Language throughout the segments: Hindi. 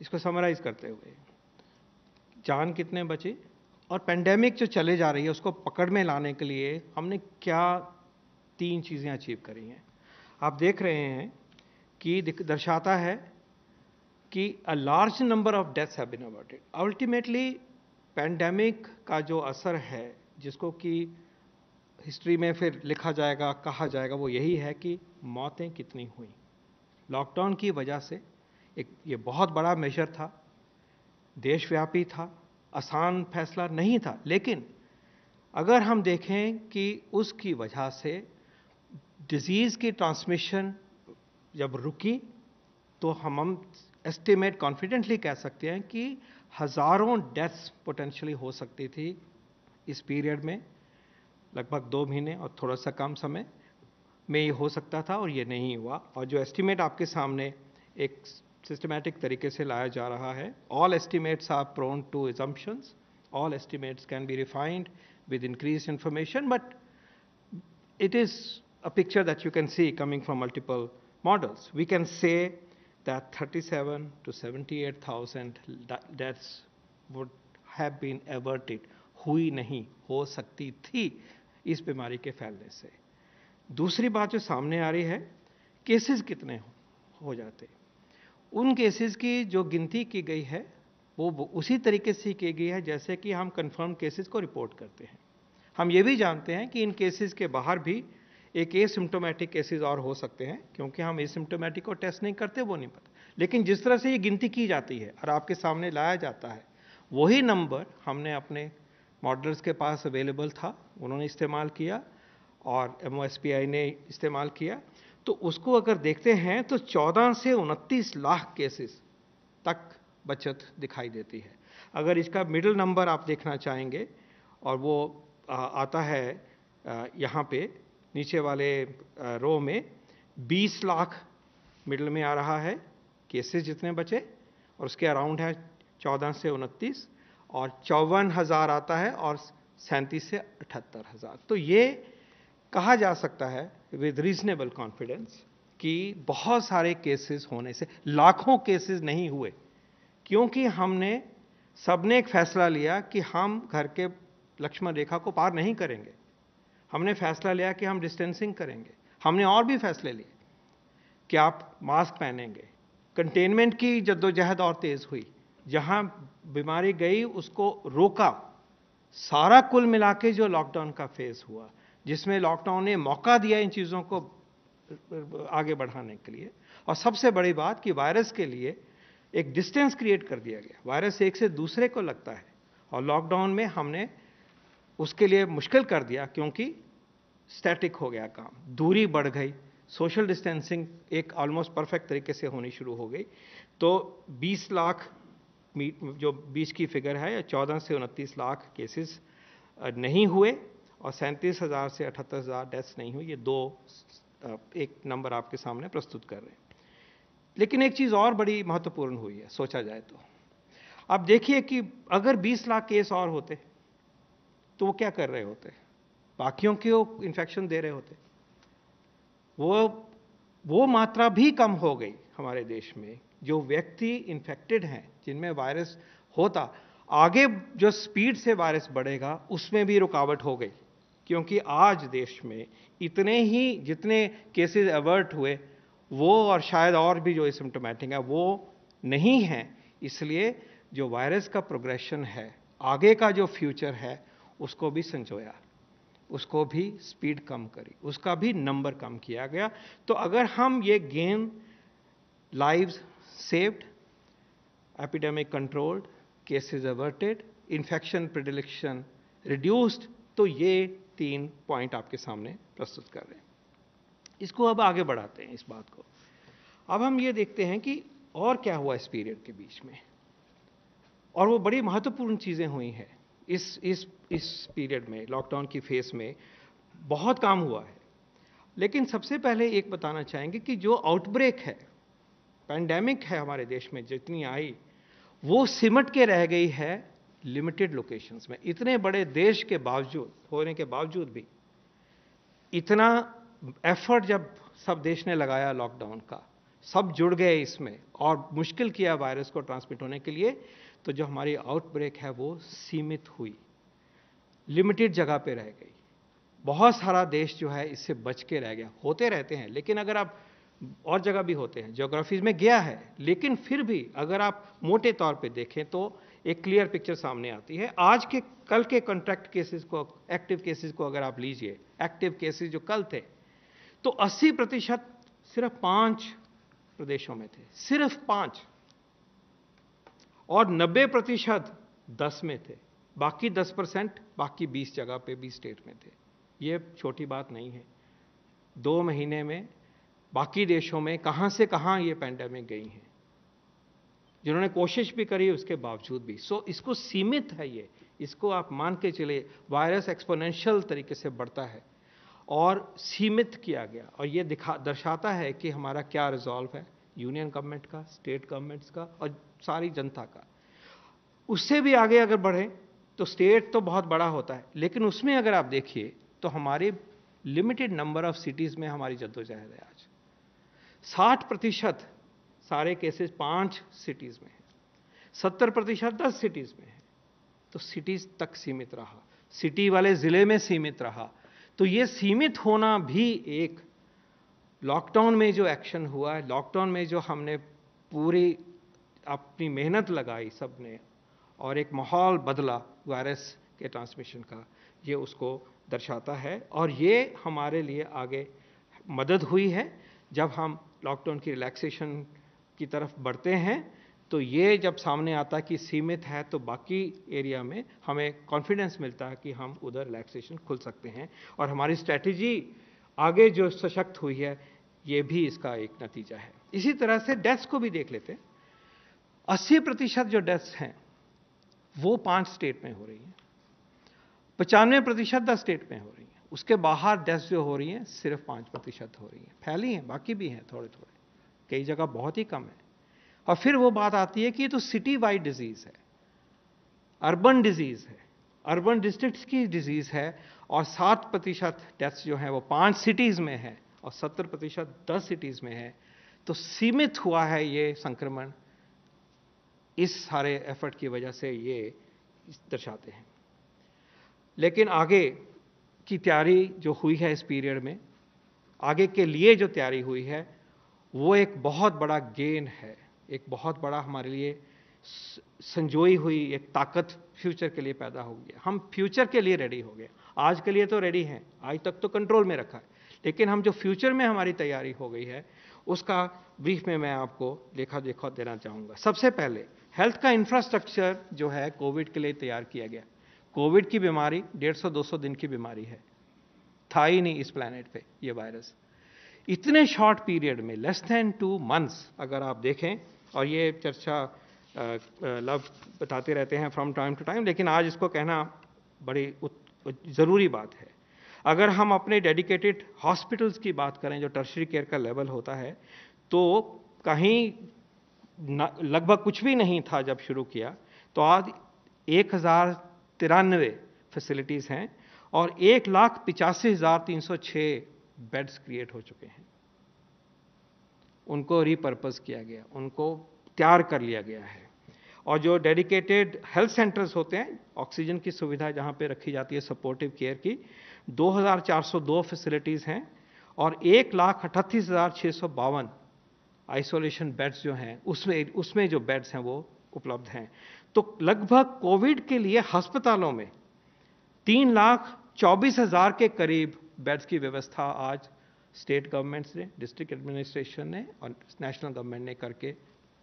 इसको समराइज करते हुए जान कितने बचे और पेंडेमिक जो चले जा रही है उसको पकड़ में लाने के लिए हमने क्या तीन चीज़ें अचीव करी हैं आप देख रहे हैं कि दर्शाता है कि a large number of deaths have been ultimately pandemic का जो असर है जिसको कि हिस्ट्री में फिर लिखा जाएगा कहा जाएगा वो यही है कि मौतें कितनी हुई लॉकडाउन की वजह से एक ये बहुत बड़ा मेजर था देशव्यापी था आसान फैसला नहीं था लेकिन अगर हम देखें कि उसकी वजह से डिज़ीज़ की ट्रांसमिशन जब रुकी तो हम हम एस्टिमेट कॉन्फिडेंटली कह सकते हैं कि हज़ारों डेथ्स पोटेंशली हो सकती थी इस पीरियड में लगभग दो महीने और थोड़ा सा कम समय में ये हो सकता था और ये नहीं हुआ और जो एस्टिमेट आपके सामने एक सिस्टमेटिक तरीके से लाया जा रहा है all estimates are prone to assumptions all estimates can be refined with increase information but it is a picture that you can see coming from multiple models we can say that thirty seven to seventy eight thousand deaths would have been averted हुई नहीं हो सकती थी इस बीमारी के फैलने से दूसरी बात जो सामने आ रही है केसेस कितने हो जाते उन केसेस की जो गिनती की गई है वो उसी तरीके से की गई है जैसे कि हम कन्फर्म केसेस को रिपोर्ट करते हैं हम ये भी जानते हैं कि इन केसेस के बाहर भी एक ए सिम्टोमेटिक केसेस और हो सकते हैं क्योंकि हम सिम्टोमेटिक को टेस्ट नहीं करते वो नहीं पता लेकिन जिस तरह से ये गिनती की जाती है और आपके सामने लाया जाता है वही नंबर हमने अपने मॉडल्स के पास अवेलेबल था उन्होंने इस्तेमाल किया और एम ने इस्तेमाल किया तो उसको अगर देखते हैं तो 14 से 29 लाख केसेस तक बचत दिखाई देती है अगर इसका मिडिल नंबर आप देखना चाहेंगे और वो आता है यहाँ पे नीचे वाले रो में 20 लाख मिडिल में आ रहा है केसेस जितने बचे और उसके अराउंड है 14 से उनतीस और चौवन हज़ार आता है और सैंतीस से अठहत्तर हज़ार तो ये कहा जा सकता है विद रीजनेबल कॉन्फिडेंस कि बहुत सारे केसेस होने से लाखों केसेस नहीं हुए क्योंकि हमने सबने एक फैसला लिया कि हम घर के लक्ष्मण रेखा को पार नहीं करेंगे हमने फैसला लिया कि हम डिस्टेंसिंग करेंगे हमने और भी फैसले लिए कि आप मास्क पहनेंगे कंटेनमेंट की जद्दोजहद और तेज़ हुई जहां बीमारी गई उसको रोका सारा कुल मिला के जो लॉकडाउन का फेज हुआ जिसमें लॉकडाउन ने मौका दिया इन चीज़ों को आगे बढ़ाने के लिए और सबसे बड़ी बात कि वायरस के लिए एक डिस्टेंस क्रिएट कर दिया गया वायरस एक से दूसरे को लगता है और लॉकडाउन में हमने उसके लिए मुश्किल कर दिया क्योंकि स्टैटिक हो गया काम दूरी बढ़ गई सोशल डिस्टेंसिंग एक ऑलमोस्ट परफेक्ट तरीके से होनी शुरू हो गई तो 20 लाख जो बीच की फिगर है या 14 से उनतीस लाख केसेस नहीं हुए और सैंतीस हज़ार से अठहत्तर हज़ार डेथ्स नहीं हुई ये दो एक नंबर आपके सामने प्रस्तुत कर रहे हैं लेकिन एक चीज़ और बड़ी महत्वपूर्ण हुई है सोचा जाए तो आप देखिए कि अगर 20 लाख केस और होते तो वो क्या कर रहे होते बाकियों को इन्फेक्शन दे रहे होते वो वो मात्रा भी कम हो गई हमारे देश में जो व्यक्ति इन्फेक्टेड हैं जिनमें वायरस होता आगे जो स्पीड से वायरस बढ़ेगा उसमें भी रुकावट हो गई क्योंकि आज देश में इतने ही जितने केसेस एवर्ट हुए वो और शायद और भी जो सिम्टोमेटिक है वो नहीं है इसलिए जो वायरस का प्रोग्रेशन है आगे का जो फ्यूचर है उसको भी संजोया उसको भी स्पीड कम करी उसका भी नंबर कम किया गया तो अगर हम ये gain lives saved epidemic controlled cases averted infection predilection reduced तो ये तीन पॉइंट आपके सामने प्रस्तुत कर रहे हैं इसको अब आगे बढ़ाते हैं इस बात को अब हम ये देखते हैं कि और क्या हुआ इस पीरियड के बीच में और वो बड़ी महत्वपूर्ण चीज़ें हुई हैं इस इस इस पीरियड में लॉकडाउन की फेस में बहुत काम हुआ है लेकिन सबसे पहले एक बताना चाहेंगे कि जो आउटब्रेक है पैंडेमिक है हमारे देश में जितनी आई वो सिमट के रह गई है लिमिटेड लोकेशंस में इतने बड़े देश के बावजूद होने के बावजूद भी इतना एफर्ट जब सब देश ने लगाया लॉकडाउन का सब जुड़ गए इसमें और मुश्किल किया वायरस को ट्रांसमिट होने के लिए तो जो हमारी आउटब्रेक है वो सीमित हुई लिमिटेड जगह पे रह गई बहुत सारा देश जो है इससे बच के रह गया होते रहते हैं लेकिन अगर आप और जगह भी होते हैं ज्योग्राफीज में गया है लेकिन फिर भी अगर आप मोटे तौर पे देखें तो एक क्लियर पिक्चर सामने आती है आज के कल के कॉन्ट्रैक्ट केसेस को एक्टिव केसेस को अगर आप लीजिए एक्टिव केसेस जो कल थे तो 80 प्रतिशत सिर्फ पांच प्रदेशों में थे सिर्फ पांच और 90 प्रतिशत दस में थे बाकी 10 परसेंट बाकी 20 जगह पे भी स्टेट में थे ये छोटी बात नहीं है दो महीने में बाकी देशों में कहां से कहां ये पैंडेमिक गई हैं जिन्होंने कोशिश भी करी उसके बावजूद भी सो so, इसको सीमित है ये इसको आप मान के चलिए वायरस एक्सपोनेंशियल तरीके से बढ़ता है और सीमित किया गया और ये दिखा दर्शाता है कि हमारा क्या रिजॉल्व है यूनियन गवर्नमेंट का स्टेट गवर्नमेंट्स का और सारी जनता का उससे भी आगे अगर बढ़ें तो स्टेट तो बहुत बड़ा होता है लेकिन उसमें अगर आप देखिए तो हमारे लिमिटेड नंबर ऑफ सिटीज़ में हमारी जद्दोजहद है आज साठ प्रतिशत सारे केसेस पांच सिटीज़ में हैं सत्तर प्रतिशत दस सिटीज़ में है तो सिटीज़ तक सीमित रहा सिटी वाले ज़िले में सीमित रहा तो ये सीमित होना भी एक लॉकडाउन में जो एक्शन हुआ है लॉकडाउन में जो हमने पूरी अपनी मेहनत लगाई सब ने और एक माहौल बदला वायरस के ट्रांसमिशन का ये उसको दर्शाता है और ये हमारे लिए आगे मदद हुई है जब हम लॉकडाउन की रिलैक्सेशन की तरफ बढ़ते हैं तो ये जब सामने आता कि सीमित है तो बाकी एरिया में हमें कॉन्फिडेंस मिलता है कि हम उधर रिलैक्सेशन खुल सकते हैं और हमारी स्ट्रैटेजी आगे जो सशक्त हुई है ये भी इसका एक नतीजा है इसी तरह से डेथ्स को भी देख लेते अस्सी प्रतिशत जो डेथ्स हैं वो पांच स्टेट में हो रही हैं पचानवे प्रतिशत दस स्टेट में हो रही हैं उसके बाहर डेथ्स जो हो रही हैं सिर्फ पांच प्रतिशत हो रही हैं फैली हैं बाकी भी हैं थोड़े थोड़े कई जगह बहुत ही कम है और फिर वो बात आती है कि ये तो सिटी वाइड डिजीज है अर्बन डिजीज है अर्बन डिस्ट्रिक्ट्स की डिजीज है और सात प्रतिशत डेथ्स जो है वो पांच सिटीज में है और सत्तर प्रतिशत दस सिटीज में है तो सीमित हुआ है ये संक्रमण इस सारे एफर्ट की वजह से ये दर्शाते हैं लेकिन आगे की तैयारी जो हुई है इस पीरियड में आगे के लिए जो तैयारी हुई है वो एक बहुत बड़ा गेन है एक बहुत बड़ा हमारे लिए संजोई हुई एक ताकत फ्यूचर के लिए पैदा हो गया हम फ्यूचर के लिए रेडी हो गए आज के लिए तो रेडी हैं आज तक तो कंट्रोल में रखा है लेकिन हम जो फ्यूचर में हमारी तैयारी हो गई है उसका ब्रीफ में मैं आपको देखा देखा देना चाहूँगा सबसे पहले हेल्थ का इंफ्रास्ट्रक्चर जो है कोविड के लिए तैयार किया गया कोविड की बीमारी डेढ़ सौ दो सौ दिन की बीमारी है था ही नहीं इस प्लानट पे ये वायरस इतने शॉर्ट पीरियड में लेस देन टू मंथ्स अगर आप देखें और ये चर्चा लव बताते रहते हैं फ्रॉम टाइम टू टाइम लेकिन आज इसको कहना बड़ी ज़रूरी बात है अगर हम अपने डेडिकेटेड हॉस्पिटल्स की बात करें जो टर्शरी केयर का लेवल होता है तो कहीं लगभग कुछ भी नहीं था जब शुरू किया तो आज एक हज़ार तिरानवे फैसिलिटीज़ हैं और एक लाख पिचासी हज़ार तीन सौ छः बेड्स क्रिएट हो चुके हैं उनको रिपर्पज़ किया गया उनको तैयार कर लिया गया है और जो डेडिकेटेड हेल्थ सेंटर्स होते हैं ऑक्सीजन की सुविधा जहाँ पे रखी जाती है सपोर्टिव केयर की 2402 फैसिलिटीज़ हैं और एक लाख अठतीस हज़ार छः सौ बावन आइसोलेशन बेड्स जो हैं उसमें उसमें जो बेड्स हैं वो उपलब्ध हैं तो लगभग कोविड के लिए अस्पतालों में तीन लाख चौबीस हज़ार के करीब बेड्स की व्यवस्था आज स्टेट गवर्नमेंट्स ने डिस्ट्रिक्ट एडमिनिस्ट्रेशन ने और नेशनल गवर्नमेंट ने करके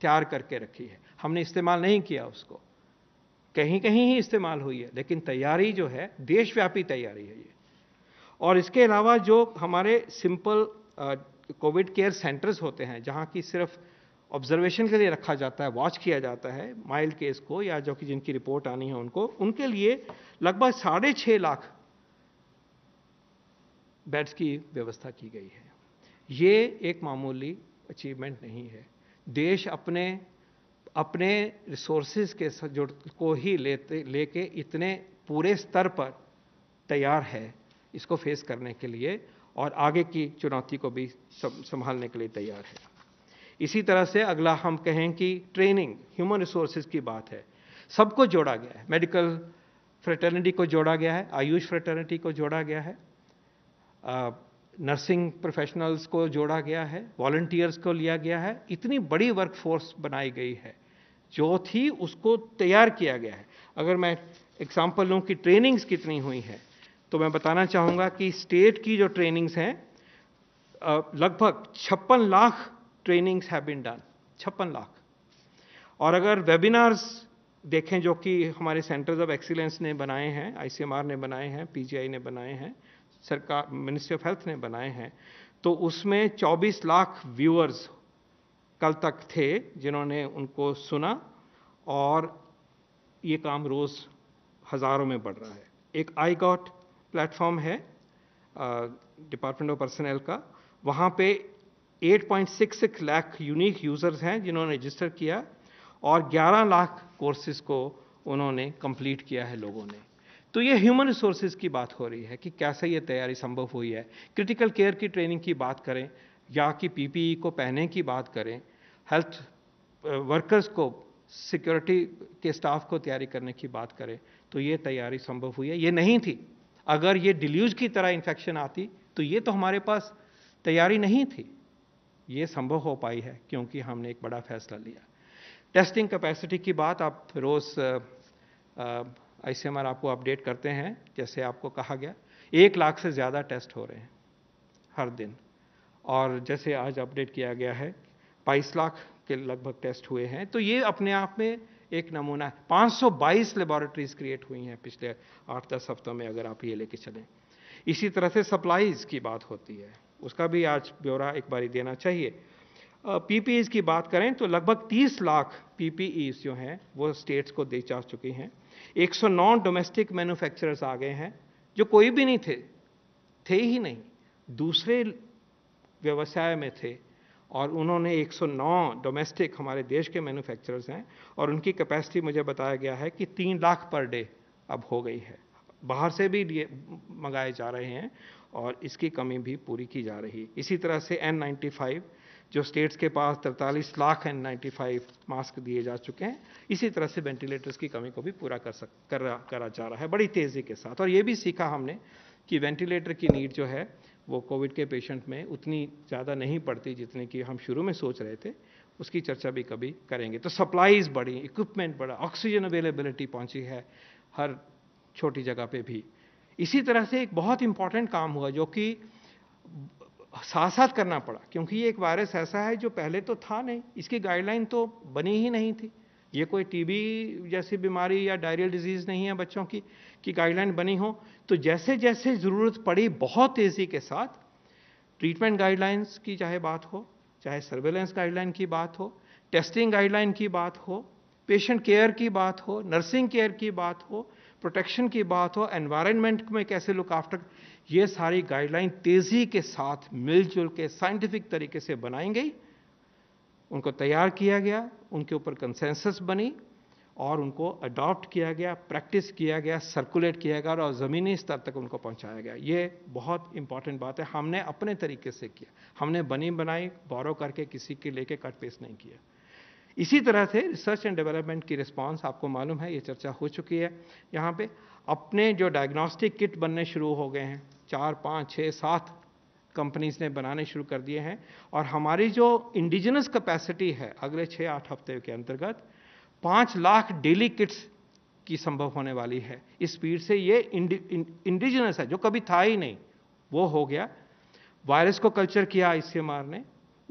तैयार करके रखी है हमने इस्तेमाल नहीं किया उसको कहीं कहीं ही इस्तेमाल हुई है लेकिन तैयारी जो है देशव्यापी तैयारी है ये और इसके अलावा जो हमारे सिंपल कोविड केयर सेंटर्स होते हैं जहाँ की सिर्फ ऑब्जर्वेशन के लिए रखा जाता है वॉच किया जाता है माइल्ड केस को या जो कि जिनकी रिपोर्ट आनी है उनको उनके लिए लगभग साढ़े छः लाख बेड्स की व्यवस्था की गई है ये एक मामूली अचीवमेंट नहीं है देश अपने अपने रिसोर्सेज के जुड़ को ही लेते लेके इतने पूरे स्तर पर तैयार है इसको फेस करने के लिए और आगे की चुनौती को भी संभालने के लिए तैयार है इसी तरह से अगला हम कहें कि ट्रेनिंग ह्यूमन रिसोर्सेज की बात है सबको जोड़ा गया है मेडिकल फ्रेटर्निटी को जोड़ा गया है आयुष फ्रेटर्निटी को जोड़ा गया है नर्सिंग प्रोफेशनल्स को जोड़ा गया है वॉल्टियर्स को लिया गया है इतनी बड़ी वर्कफोर्स बनाई गई है जो थी उसको तैयार किया गया है अगर मैं एग्जाम्पल लूँ कि ट्रेनिंग्स कितनी हुई हैं तो मैं बताना चाहूँगा कि स्टेट की जो ट्रेनिंग्स हैं लगभग छप्पन lakh trainings have been done छप्पन लाख और अगर वेबिनार्स देखें जो कि हमारे सेंटर्स ऑफ एक्सीलेंस ने बनाए हैं आईसीएमआर ने बनाए हैं पीजीआई ने बनाए हैं सरकार मिनिस्ट्री ऑफ हेल्थ ने बनाए हैं तो उसमें 24 लाख व्यूअर्स कल तक थे जिन्होंने उनको सुना और ये काम रोज़ हज़ारों में बढ़ रहा है एक आई गॉट प्लेटफॉर्म है डिपार्टमेंट ऑफ पर्सनल का वहाँ पे 8.66 लाख यूनिक यूज़र्स हैं जिन्होंने रजिस्टर किया और 11 लाख कोर्सेज को उन्होंने कंप्लीट किया है लोगों ने तो ये ह्यूमन रिसोर्सेज की बात हो रही है कि कैसे ये तैयारी संभव हुई है क्रिटिकल केयर की ट्रेनिंग की बात करें या कि पीपीई e को पहने की बात करें हेल्थ वर्कर्स को सिक्योरिटी के स्टाफ को तैयारी करने की बात करें तो ये तैयारी संभव हुई है ये नहीं थी अगर ये डिल्यूज की तरह इन्फेक्शन आती तो ये तो हमारे पास तैयारी नहीं थी ये संभव हो पाई है क्योंकि हमने एक बड़ा फैसला लिया टेस्टिंग कैपेसिटी की बात आप रोज़ आई आपको अपडेट करते हैं जैसे आपको कहा गया एक लाख से ज़्यादा टेस्ट हो रहे हैं हर दिन और जैसे आज अपडेट किया गया है बाईस लाख के लगभग टेस्ट हुए हैं तो ये अपने आप में एक नमूना है 522 लेबॉरेटरीज क्रिएट हुई हैं पिछले आठ दस हफ्तों में अगर आप ये लेके चलें इसी तरह से सप्लाईज की बात होती है उसका भी आज ब्यौरा एक बारी देना चाहिए पीपीईज की बात करें तो लगभग 30 लाख पीपीईज जो हैं वो स्टेट्स को दे जा चुकी हैं 109 डोमेस्टिक मैन्युफैक्चरर्स आ गए हैं जो कोई भी नहीं थे थे ही नहीं दूसरे व्यवसाय में थे और उन्होंने 109 डोमेस्टिक हमारे देश के मैन्युफैक्चरर्स हैं और उनकी कैपेसिटी मुझे बताया गया है कि तीन लाख पर डे अब हो गई है बाहर से भी लिए मंगाए जा रहे हैं और इसकी कमी भी पूरी की जा रही है इसी तरह से एन नाइन्टी फाइव जो स्टेट्स के पास तरतालीस lakh and ninety five mask दिए जा चुके हैं इसी तरह से वेंटिलेटर्स की कमी को भी पूरा कर सक रहा करा जा रहा है बड़ी तेज़ी के साथ और ये भी सीखा हमने कि वेंटिलेटर की नीड जो है वो कोविड के पेशेंट में उतनी ज़्यादा नहीं पड़ती जितनी कि हम शुरू में सोच रहे थे उसकी चर्चा भी कभी करेंगे तो सप्लाईज बढ़ी इक्विपमेंट बढ़ा ऑक्सीजन अवेलेबिलिटी पहुंची है हर छोटी जगह पे भी इसी तरह से एक बहुत इंपॉर्टेंट काम हुआ जो कि साथ साथ करना पड़ा क्योंकि ये एक वायरस ऐसा है जो पहले तो था नहीं इसकी गाइडलाइन तो बनी ही नहीं थी ये कोई टीबी जैसी बीमारी या डायरियल डिजीज़ नहीं है बच्चों की कि गाइडलाइन बनी हो तो जैसे जैसे ज़रूरत पड़ी बहुत तेज़ी के साथ ट्रीटमेंट गाइडलाइंस की चाहे बात हो चाहे सर्वेलेंस गाइडलाइन की बात हो टेस्टिंग गाइडलाइन की बात हो पेशेंट केयर की बात हो नर्सिंग केयर की बात हो प्रोटेक्शन की बात हो एनवायरनमेंट में कैसे लुक आफ्टर ये सारी गाइडलाइन तेज़ी के साथ मिलजुल के साइंटिफिक तरीके से बनाई गई उनको तैयार किया गया उनके ऊपर कंसेंसस बनी और उनको अडॉप्ट किया गया प्रैक्टिस किया गया सर्कुलेट किया गया और ज़मीनी स्तर तक उनको पहुंचाया गया ये बहुत इंपॉर्टेंट बात है हमने अपने तरीके से किया हमने बनी बनाई बोरो करके किसी के लेके कट पेस नहीं किया इसी तरह से रिसर्च एंड डेवलपमेंट की रिस्पॉन्स आपको मालूम है ये चर्चा हो चुकी है यहाँ पर अपने जो डायग्नोस्टिक किट बनने शुरू हो गए हैं चार पाँच छः सात कंपनीज ने बनाने शुरू कर दिए हैं और हमारी जो इंडिजिनस कैपेसिटी है अगले छः आठ हफ्ते के अंतर्गत पाँच लाख डेली किट्स की संभव होने वाली है इस स्पीड से ये इंडिजिनस है जो कभी था ही नहीं वो हो गया वायरस को कल्चर किया इसके ने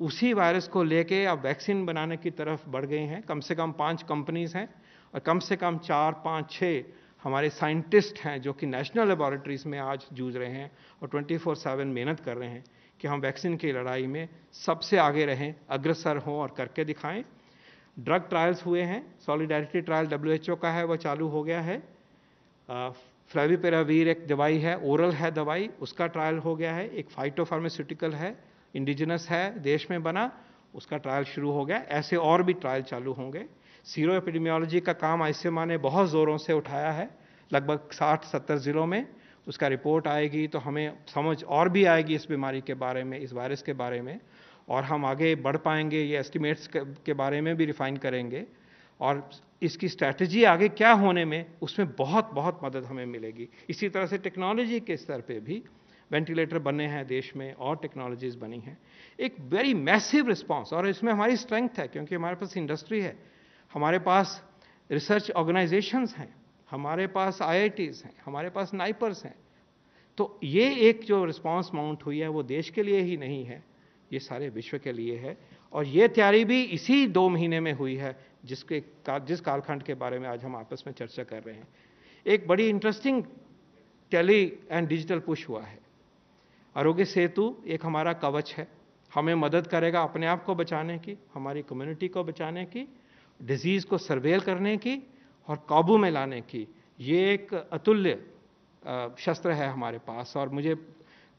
उसी वायरस को लेके अब वैक्सीन बनाने की तरफ बढ़ गए हैं कम से कम पाँच कंपनीज हैं और कम से कम चार पाँच छः हमारे साइंटिस्ट हैं जो कि नेशनल लेबॉरेटरीज में आज जूझ रहे हैं और ट्वेंटी फोर सेवन मेहनत कर रहे हैं कि हम वैक्सीन की लड़ाई में सबसे आगे रहें अग्रसर हों और करके दिखाएं ड्रग ट्रायल्स हुए हैं सॉलिडारिटी ट्रायल डब्ल्यू का है वह चालू हो गया है फ्रेविपेरावीर एक दवाई है ओरल है दवाई उसका ट्रायल हो गया है एक फाइटो फार्मास्यूटिकल है इंडिजिनस है देश में बना उसका ट्रायल शुरू हो गया ऐसे और भी ट्रायल चालू होंगे सीरो एपिडमियोलॉजी का काम आई ने बहुत ज़ोरों से उठाया है लगभग साठ सत्तर ज़िलों में उसका रिपोर्ट आएगी तो हमें समझ और भी आएगी इस बीमारी के बारे में इस वायरस के बारे में और हम आगे बढ़ पाएंगे ये एस्टिमेट्स के बारे में भी रिफाइन करेंगे और इसकी स्ट्रैटेजी आगे क्या होने में उसमें बहुत बहुत मदद हमें मिलेगी इसी तरह से टेक्नोलॉजी के स्तर पर भी वेंटिलेटर बने हैं देश में और टेक्नोलॉजीज बनी हैं एक वेरी मैसिव रिस्पांस और इसमें हमारी स्ट्रेंथ है क्योंकि हमारे पास इंडस्ट्री है हमारे पास रिसर्च ऑर्गेनाइजेशंस हैं हमारे पास आईआईटीज़ हैं हमारे पास नाइपर्स हैं तो ये एक जो रिस्पांस माउंट हुई है वो देश के लिए ही नहीं है ये सारे विश्व के लिए है और ये तैयारी भी इसी दो महीने में हुई है जिसके जिस कालखंड के बारे में आज हम आपस में चर्चा कर रहे हैं एक बड़ी interesting tele and digital push हुआ है आरोग्य सेतु एक हमारा कवच है हमें मदद करेगा अपने आप को बचाने की हमारी कम्युनिटी को बचाने की डिजीज़ को सर्वेल करने की और काबू में लाने की ये एक अतुल्य शस्त्र है हमारे पास और मुझे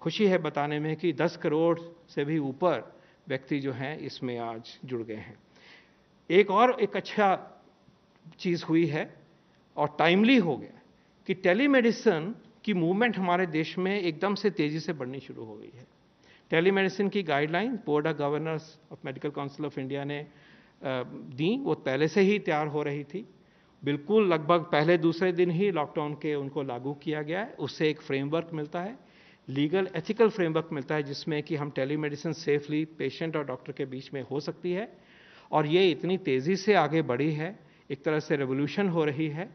खुशी है बताने में कि 10 करोड़ से भी ऊपर व्यक्ति जो हैं इसमें आज जुड़ गए हैं एक और एक अच्छा चीज़ हुई है और टाइमली हो गया कि टेलीमेडिसिन की मूवमेंट हमारे देश में एकदम से तेज़ी से बढ़नी शुरू हो गई है टेलीमेडिसिन की guideline board of governors of medical council of India ने दी वो पहले से ही तैयार हो रही थी बिल्कुल लगभग पहले दूसरे दिन ही लॉकडाउन के उनको लागू किया गया है उससे एक फ्रेमवर्क मिलता है लीगल एथिकल फ्रेमवर्क मिलता है जिसमें कि हम टेलीमेडिसिन सेफली पेशेंट और डॉक्टर के बीच में हो सकती है और ये इतनी तेज़ी से आगे बढ़ी है एक तरह से रेवोल्यूशन हो रही है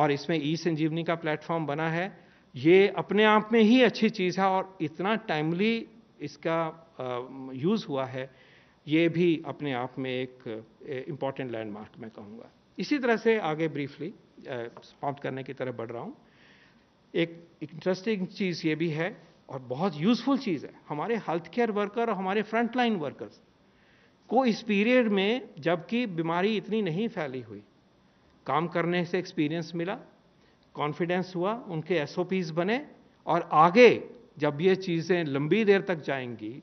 और इसमें ई संजीवनी का प्लेटफॉर्म बना है ये अपने आप में ही अच्छी चीज़ है और इतना टाइमली इसका यूज़ हुआ है ये भी अपने आप में एक इम्पॉर्टेंट लैंडमार्क मैं कहूँगा इसी तरह से आगे ब्रीफली समाप्त करने की तरफ बढ़ रहा हूँ एक इंटरेस्टिंग चीज़ ये भी है और बहुत यूज़फुल चीज़ है हमारे हेल्थ केयर वर्कर और हमारे फ्रंटलाइन वर्कर्स को इस पीरियड में जबकि बीमारी इतनी नहीं फैली हुई काम करने से एक्सपीरियंस मिला कॉन्फिडेंस हुआ उनके एस बने और आगे जब ये चीज़ें लंबी देर तक जाएंगी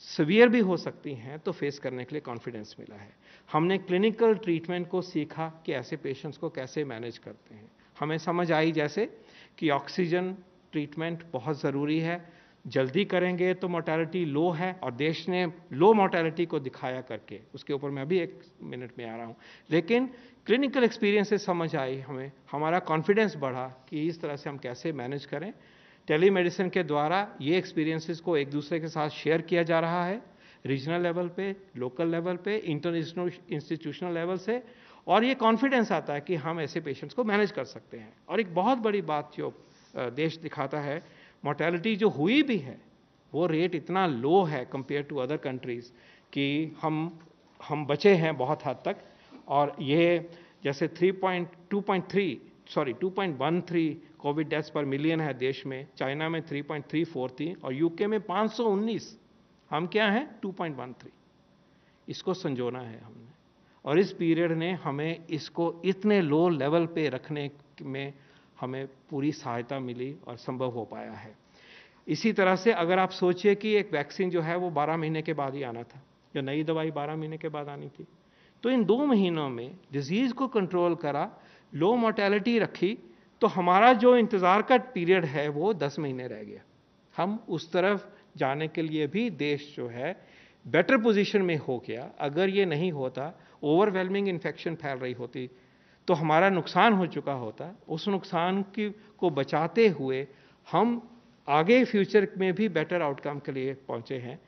सीवियर भी हो सकती हैं तो फेस करने के लिए कॉन्फिडेंस मिला है हमने क्लिनिकल ट्रीटमेंट को सीखा कि ऐसे पेशेंट्स को कैसे मैनेज करते हैं हमें समझ आई जैसे कि ऑक्सीजन ट्रीटमेंट बहुत ज़रूरी है जल्दी करेंगे तो मोर्टैलिटी लो है और देश ने लो मोर्टैलिटी को दिखाया करके उसके ऊपर मैं अभी एक मिनट में आ रहा हूँ लेकिन क्लिनिकल एक्सपीरियंस से समझ आई हमें हमारा कॉन्फिडेंस बढ़ा कि इस तरह से हम कैसे मैनेज करें टेलीमेडिसिन के द्वारा ये एक्सपीरियंसेस को एक दूसरे के साथ शेयर किया जा रहा है रीजनल लेवल पे लोकल लेवल पे इंटरनेशनल इंस्टीट्यूशनल लेवल से और ये कॉन्फिडेंस आता है कि हम ऐसे पेशेंट्स को मैनेज कर सकते हैं और एक बहुत बड़ी बात जो देश दिखाता है मोर्टेलिटी जो हुई भी है वो रेट इतना लो है कंपेयर टू अदर कंट्रीज़ कि हम हम बचे हैं बहुत हद तक और ये जैसे 3.2.3 sorry 2.13 COVID deaths per million है देश में चाइना में 3.34 थी और यूके में 519 हम क्या हैं 2.13 इसको संजोना है हमने और इस पीरियड ने हमें इसको इतने लो लेवल पे रखने में हमें पूरी सहायता मिली और संभव हो पाया है इसी तरह से अगर आप सोचिए कि एक वैक्सीन जो है वो 12 महीने के बाद ही आना था जो नई दवाई 12 महीने के बाद आनी थी तो इन दो महीनों में डिजीज़ को कंट्रोल करा लो मोर्टेलिटी रखी तो हमारा जो इंतज़ार का पीरियड है वो दस महीने रह गया हम उस तरफ जाने के लिए भी देश जो है बेटर पोजीशन में हो गया अगर ये नहीं होता ओवरवेलमिंग इन्फेक्शन फैल रही होती तो हमारा नुकसान हो चुका होता उस नुकसान की को बचाते हुए हम आगे फ्यूचर में भी बेटर आउटकम के लिए पहुंचे हैं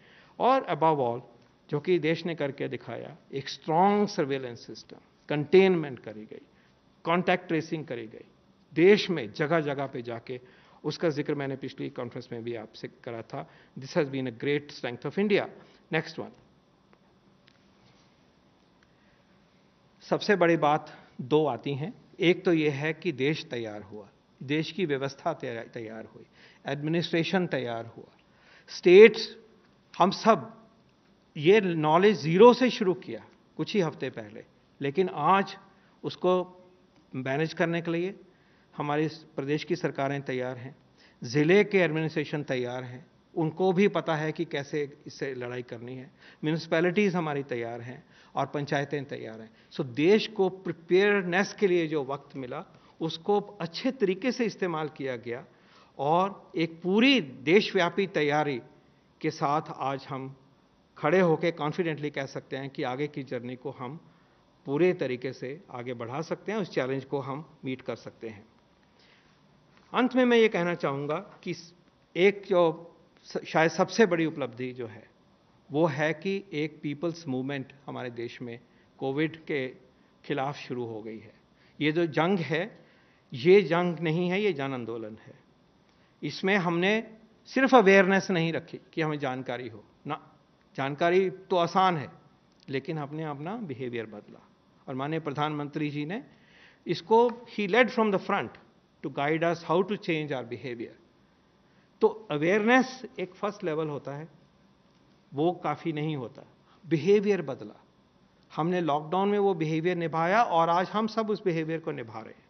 और अबव ऑल जो कि देश ने करके दिखाया एक स्ट्रॉन्ग सर्वेलेंस सिस्टम कंटेनमेंट करी गई कॉन्टैक्ट ट्रेसिंग करी गई देश में जगह जगह पे जाके उसका जिक्र मैंने पिछली कॉन्फ्रेंस में भी आपसे करा था this has been a great strength of India next one सबसे बड़ी बात दो आती हैं एक तो यह है कि देश तैयार हुआ देश की व्यवस्था तैयार हुई एडमिनिस्ट्रेशन तैयार हुआ स्टेट्स हम सब ये नॉलेज ज़ीरो से शुरू किया कुछ ही हफ्ते पहले लेकिन आज उसको मैनेज करने के लिए हमारे प्रदेश की सरकारें तैयार हैं ज़िले के एडमिनिस्ट्रेशन तैयार हैं उनको भी पता है कि कैसे इससे लड़ाई करनी है म्यूनसिपैलिटीज़ हमारी तैयार हैं और पंचायतें तैयार हैं सो देश को प्रिपेयरनेस के लिए जो वक्त मिला उसको अच्छे तरीके से इस्तेमाल किया गया और एक पूरी देशव्यापी तैयारी के साथ आज हम खड़े होकर कॉन्फिडेंटली कह सकते हैं कि आगे की जर्नी को हम पूरे तरीके से आगे बढ़ा सकते हैं उस चैलेंज को हम मीट कर सकते हैं अंत में मैं ये कहना चाहूँगा कि एक जो शायद सबसे बड़ी उपलब्धि जो है वो है कि एक पीपल्स मूवमेंट हमारे देश में कोविड के खिलाफ शुरू हो गई है ये जो जंग है ये जंग नहीं है ये जन आंदोलन है इसमें हमने सिर्फ अवेयरनेस नहीं रखी कि हमें जानकारी हो ना जानकारी तो आसान है लेकिन हमने अपना बिहेवियर बदला और माने प्रधानमंत्री जी ने इसको ही led from the front to guide us how to change our behaviour तो अवेयरनेस एक फर्स्ट लेवल होता है वो काफ़ी नहीं होता बिहेवियर बदला हमने लॉकडाउन में वो बिहेवियर निभाया और आज हम सब उस बिहेवियर को निभा रहे हैं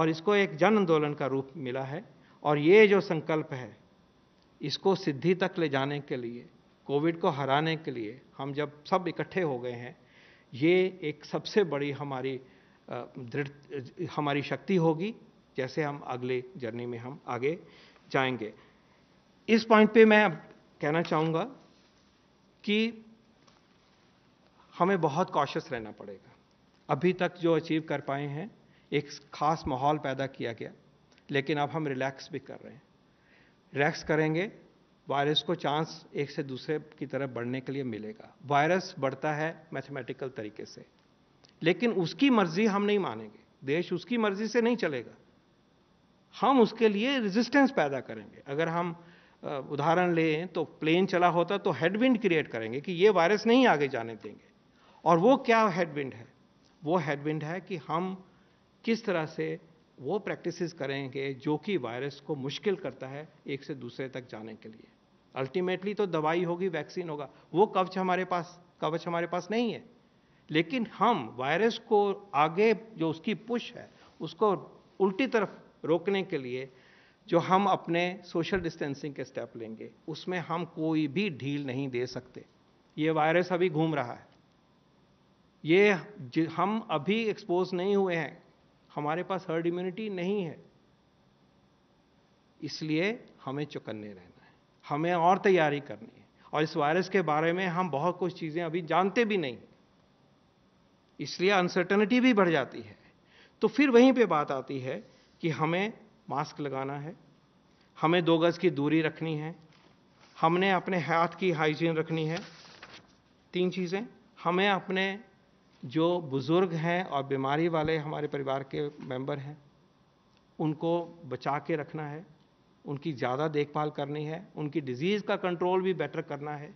और इसको एक जन आंदोलन का रूप मिला है और ये जो संकल्प है इसको सिद्धि तक ले जाने के लिए कोविड को हराने के लिए हम जब सब इकट्ठे हो गए हैं ये एक सबसे बड़ी हमारी दृढ़ हमारी शक्ति होगी जैसे हम अगले जर्नी में हम आगे जाएंगे इस पॉइंट पे मैं कहना चाहूँगा कि हमें बहुत कॉशस रहना पड़ेगा अभी तक जो अचीव कर पाए हैं एक खास माहौल पैदा किया गया लेकिन अब हम रिलैक्स भी कर रहे हैं रिलैक्स करेंगे वायरस को चांस एक से दूसरे की तरफ बढ़ने के लिए मिलेगा वायरस बढ़ता है मैथमेटिकल तरीके से लेकिन उसकी मर्जी हम नहीं मानेंगे देश उसकी मर्जी से नहीं चलेगा हम उसके लिए रेजिस्टेंस पैदा करेंगे अगर हम उदाहरण लें तो प्लेन चला होता तो हेडविंड क्रिएट करेंगे कि ये वायरस नहीं आगे जाने देंगे और वो क्या हेडविंड है वो हेडविंड है कि हम किस तरह से वो प्रैक्टिसेस करेंगे जो कि वायरस को मुश्किल करता है एक से दूसरे तक जाने के लिए अल्टीमेटली तो दवाई होगी वैक्सीन होगा वो कवच हमारे पास कवच हमारे पास नहीं है लेकिन हम वायरस को आगे जो उसकी पुश है उसको उल्टी तरफ रोकने के लिए जो हम अपने सोशल डिस्टेंसिंग के स्टेप लेंगे उसमें हम कोई भी ढील नहीं दे सकते ये वायरस अभी घूम रहा है ये हम अभी एक्सपोज नहीं हुए हैं हमारे पास हर्ड इम्यूनिटी नहीं है इसलिए हमें चुकन्ने रहना हमें और तैयारी करनी है और इस वायरस के बारे में हम बहुत कुछ चीज़ें अभी जानते भी नहीं इसलिए अनसर्टनिटी भी बढ़ जाती है तो फिर वहीं पे बात आती है कि हमें मास्क लगाना है हमें दो गज़ की दूरी रखनी है हमने अपने हाथ की हाइजीन रखनी है तीन चीज़ें हमें अपने जो बुज़ुर्ग हैं और बीमारी वाले हमारे परिवार के मेंबर हैं उनको बचा के रखना है उनकी ज़्यादा देखभाल करनी है उनकी डिजीज़ का कंट्रोल भी बेटर करना है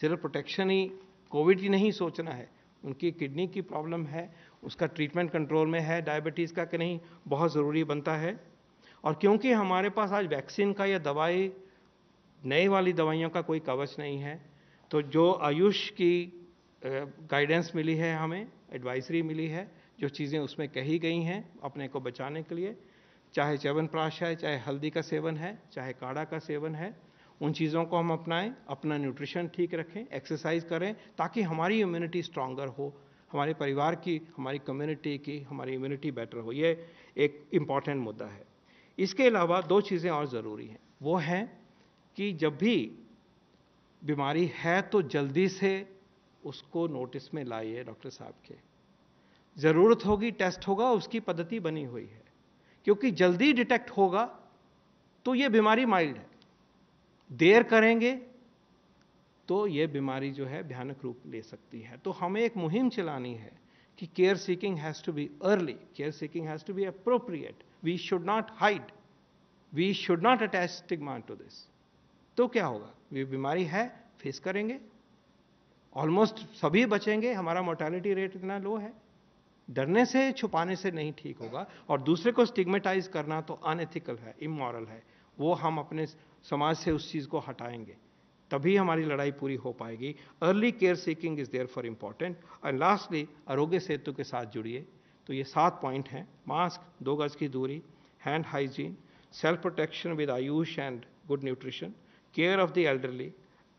सिर्फ प्रोटेक्शन ही कोविड ही नहीं सोचना है उनकी किडनी की प्रॉब्लम है उसका ट्रीटमेंट कंट्रोल में है डायबिटीज़ का कि नहीं बहुत ज़रूरी बनता है और क्योंकि हमारे पास आज वैक्सीन का या दवाई नई वाली दवाइयों का कोई कवच नहीं है तो जो आयुष की गाइडेंस मिली है हमें एडवाइसरी मिली है जो चीज़ें उसमें कही गई हैं अपने को बचाने के लिए चाहे चवन प्राश है चाहे हल्दी का सेवन है चाहे काढ़ा का सेवन है उन चीज़ों को हम अपनाएं अपना न्यूट्रिशन ठीक रखें एक्सरसाइज करें ताकि हमारी इम्यूनिटी स्ट्रांगर हो हमारे परिवार की हमारी कम्युनिटी की हमारी इम्यूनिटी बेटर हो ये एक इम्पॉर्टेंट मुद्दा है इसके अलावा दो चीज़ें और ज़रूरी हैं वो हैं कि जब भी बीमारी है तो जल्दी से उसको नोटिस में लाइए डॉक्टर साहब के ज़रूरत होगी टेस्ट होगा उसकी पद्धति बनी हुई है क्योंकि जल्दी डिटेक्ट होगा तो ये बीमारी माइल्ड है देर करेंगे तो ये बीमारी जो है भयानक रूप ले सकती है तो हमें एक मुहिम चलानी है कि care seeking has to be early care seeking has to be appropriate we should not hide we should not attach stigma to this तो क्या होगा ये बीमारी है फेस करेंगे ऑलमोस्ट सभी बचेंगे हमारा मोर्टेलिटी रेट इतना लो है डरने से छुपाने से नहीं ठीक होगा और दूसरे को स्टिग्मेटाइज करना तो अनएथिकल है इमोरल है वो हम अपने समाज से उस चीज़ को हटाएंगे तभी हमारी लड़ाई पूरी हो पाएगी early care seeking is therefore important and lastly Aarogya Setu के साथ जुड़िए तो ये सात पॉइंट हैं मास्क दो गज की दूरी hand hygiene self protection with AYUSH and good nutrition care of the elderly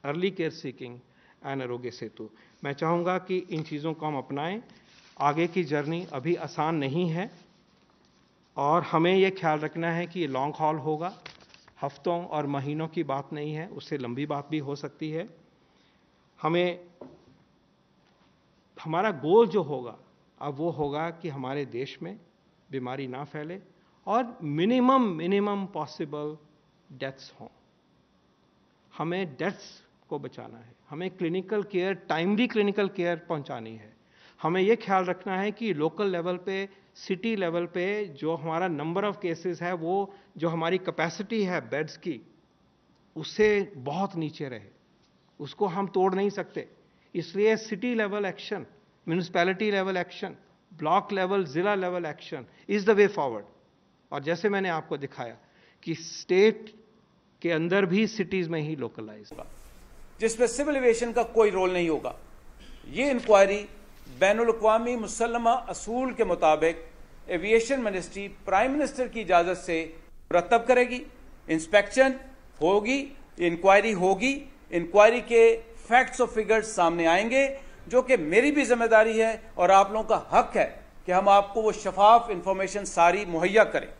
early care seeking and Aarogya Setu मैं चाहूँगा कि इन चीज़ों को हम अपनाएं आगे की जर्नी अभी आसान नहीं है और हमें ये ख्याल रखना है कि ये लॉन्ग हॉल होगा हफ्तों और महीनों की बात नहीं है उससे लंबी बात भी हो सकती है हमें हमारा गोल जो होगा अब वो होगा कि हमारे देश में बीमारी ना फैले और मिनिमम मिनिमम पॉसिबल डेथ्स हों हमें डेथ्स को बचाना है हमें clinical care timely clinical care पहुंचानी है हमें ये ख्याल रखना है कि लोकल लेवल पे सिटी लेवल पे जो हमारा नंबर ऑफ केसेस है वो जो हमारी कैपेसिटी है बेड्स की उससे बहुत नीचे रहे उसको हम तोड़ नहीं सकते इसलिए city level action municipality level action block level ज़िला level action is the way forward और जैसे मैंने आपको दिखाया कि स्टेट के अंदर भी सिटीज़ में ही लोकलाइज जिसमें सिविल एवेशन का कोई रोल नहीं होगा ये इंक्वायरी बैन अवी मुसलमा असूल के मुताबिक एविएशन मिनिस्ट्री प्राइम मिनिस्टर की इजाज़त से मुरतब करेगी इंस्पेक्शन होगी इंक्वायरी होगी इंक्वायरी के फैक्ट्स और फिगर्स सामने आएंगे जो कि मेरी भी जिम्मेदारी है और आप लोगों का हक है कि हम आपको वो शफाफ इंफॉर्मेशन सारी मुहैया करें